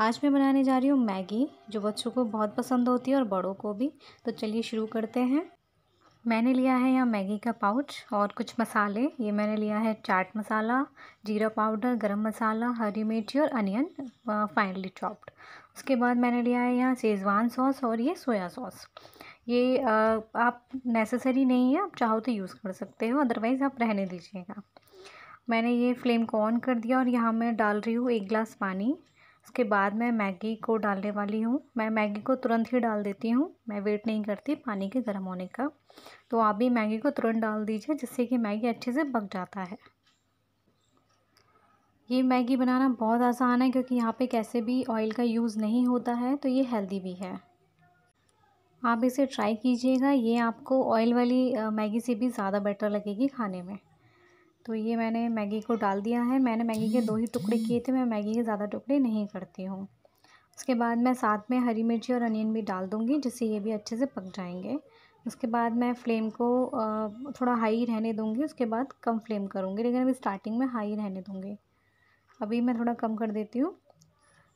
आज मैं बनाने जा रही हूँ मैगी जो बच्चों को बहुत पसंद होती है और बड़ों को भी तो चलिए शुरू करते हैं मैंने लिया है यहाँ मैगी का पाउच और कुछ मसाले ये मैंने लिया है चाट मसाला जीरा पाउडर गरम मसाला हरी मिर्ची और अनियन फाइनली चॉप्ड उसके बाद मैंने लिया है यहाँ शेजवान सॉस और ये सोया सॉस ये आ, आप नेसेसरी नहीं है आप चाहो तो यूज़ कर सकते हो अदरवाइज़ आप रहने दीजिएगा मैंने ये फ्लेम को ऑन कर दिया और यहाँ मैं डाल रही हूँ एक गिलास पानी उसके बाद मैं मैगी को डालने वाली हूँ मैं मैगी को तुरंत ही डाल देती हूँ मैं वेट नहीं करती पानी के गर्म होने का तो आप भी मैगी को तुरंत डाल दीजिए जिससे कि मैगी अच्छे से पक जाता है ये मैगी बनाना बहुत आसान है क्योंकि यहाँ पे कैसे भी ऑयल का यूज़ नहीं होता है तो ये हेल्दी भी है आप इसे ट्राई कीजिएगा ये आपको ऑयल वाली मैगी से भी ज़्यादा बेटर लगेगी खाने में तो ये मैंने मैगी को डाल दिया है मैंने मैगी के दो ही टुकड़े किए थे मैं मैगी के ज़्यादा टुकड़े नहीं करती हूँ उसके बाद मैं साथ में हरी मिर्ची और अनियन भी डाल दूँगी जिससे ये भी अच्छे से पक जाएंगे उसके बाद मैं फ्लेम को थोड़ा हाई रहने दूँगी उसके बाद कम फ्लेम करूँगी लेकिन अभी स्टार्टिंग में हाई रहने दूँगी अभी मैं थोड़ा कम कर देती हूँ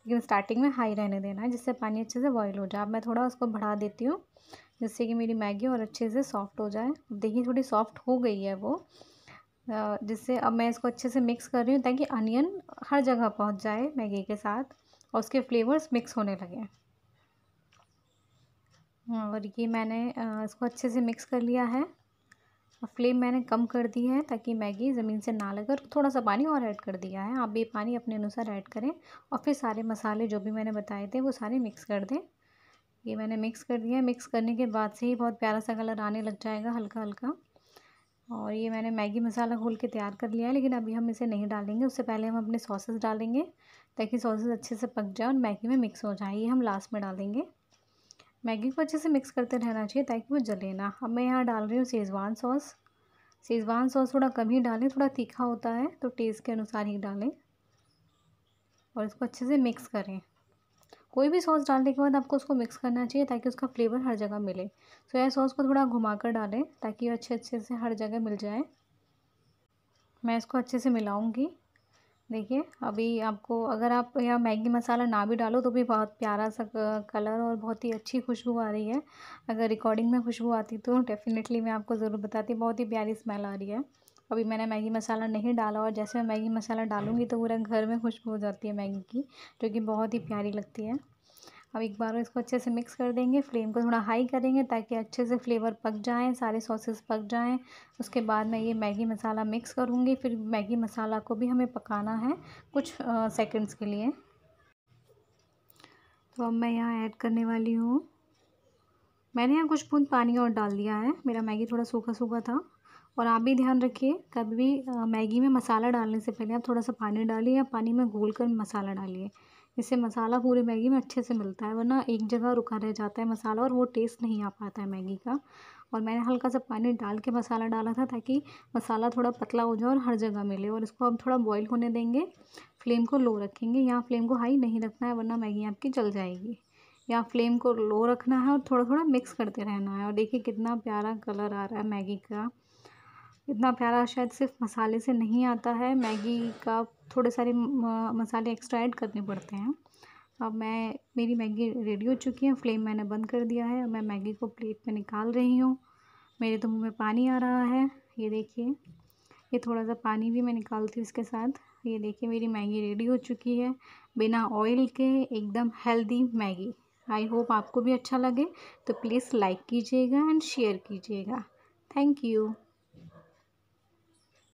लेकिन स्टार्टिंग में हाई रहने देना है जिससे पानी अच्छे से बॉयल हो जाए अब मैं थोड़ा उसको बढ़ा देती हूँ जिससे कि मेरी मैगी और अच्छे से सॉफ्ट हो जाए देखिए थोड़ी सॉफ्ट हो गई है वो जिससे अब मैं इसको अच्छे से मिक्स कर रही हूँ ताकि अनियन हर जगह पहुँच जाए मैगी के साथ और उसके फ्लेवर्स मिक्स होने लगें हाँ, और ये मैंने इसको अच्छे से मिक्स कर लिया है फ्लेम मैंने कम कर दी है ताकि मैगी ज़मीन से ना लगे थोड़ा सा पानी और ऐड कर दिया है आप भी पानी अपने अनुसार ऐड करें और फिर सारे मसाले जो भी मैंने बताए थे वो सारे मिक्स कर दें ये मैंने मिक्स कर दिया मिक्स करने के बाद से ही बहुत प्यारा सा कलर आने लग जाएगा हल्का हल्का और ये मैंने मैगी मसाला घोल के तैयार कर लिया है लेकिन अभी हम इसे नहीं डालेंगे उससे पहले हम अपने सॉसेस डालेंगे ताकि सॉसेस अच्छे से पक जाए और मैगी में मिक्स हो जाए ये हम लास्ट में डालेंगे मैगी को अच्छे से मिक्स करते रहना चाहिए ताकि वो जले ना अब मैं यहाँ डाल रही हूँ सेज़वान सॉस सेज़वान सॉस थोड़ा कम ही डालें थोड़ा तीखा होता है तो टेस्ट के अनुसार ही डालें और इसको अच्छे से मिक्स करें कोई भी सॉस डालने के बाद आपको उसको मिक्स करना चाहिए ताकि उसका फ्लेवर हर जगह मिले सोया सॉस को थोड़ा घुमा कर डालें ताकि अच्छे अच्छे से हर जगह मिल जाए मैं इसको अच्छे से मिलाऊँगी देखिए अभी आपको अगर आप या मैगी मसाला ना भी डालो तो भी बहुत प्यारा सा कलर और बहुत ही अच्छी खुशबू आ रही है अगर रिकॉर्डिंग में खुशबू आती तो डेफ़िनेटली मैं आपको ज़रूर बताती बहुत ही प्यारी स्मेल आ रही है अभी मैंने मैगी मसाला नहीं डाला और जैसे मैं मैगी मसाला डालूंगी तो पूरा घर में खुशबू हो जाती है मैगी की जो कि बहुत ही प्यारी लगती है अब एक बार इसको अच्छे से मिक्स कर देंगे फ्लेम को थोड़ा हाई करेंगे ताकि अच्छे से फ्लेवर पक जाएँ सारे सॉसेस पक जाएँ उसके बाद मैं ये मैगी मसाला मिक्स करूँगी फिर मैगी मसाला को भी हमें पकाना है कुछ सेकेंड्स के लिए तो अब मैं यहाँ ऐड करने वाली हूँ मैंने यहाँ कुछ बूंद पानी और डाल दिया है मेरा मैगी थोड़ा सूखा सूखा था और आप भी ध्यान रखिए कभी भी मैगी में मसाला डालने से पहले आप थोड़ा सा पानी डालिए या पानी में घोल कर मसाला डालिए इससे मसाला पूरी मैगी में अच्छे से मिलता है वरना एक जगह रुका रह जाता है मसाला और वो टेस्ट नहीं आ पाता है मैगी का और मैंने हल्का सा पानी डाल के मसाला डाला था ताकि मसाला थोड़ा पतला हो जाए और हर जगह मिले और इसको हम थोड़ा बॉईल होने देंगे फ्लेम को लो रखेंगे यहाँ फ्लेम को हाई नहीं रखना है वरना मैगी आपकी जल जाएगी या फ्लेम को लो रखना है और थोड़ा थोड़ा मिक्स करते रहना है और देखिए कितना प्यारा कलर आ रहा है मैगी का इतना प्यारा शायद सिर्फ मसाले से नहीं आता है मैगी का थोड़े सारे मसाले एक्स्ट्रा ऐड करने पड़ते हैं अब मैं मेरी मैगी रेडी हो चुकी है फ्लेम मैंने बंद कर दिया है मैं मैगी को प्लेट में निकाल रही हूँ मेरे तो मुँह में पानी आ रहा है ये देखिए ये थोड़ा सा पानी भी मैं निकालती हूँ इसके साथ ये देखिए मेरी मैगी रेडी हो चुकी है बिना ऑयल के एकदम हेल्दी मैगी आई होप आपको भी अच्छा लगे तो प्लीज़ लाइक कीजिएगा एंड शेयर कीजिएगा थैंक यू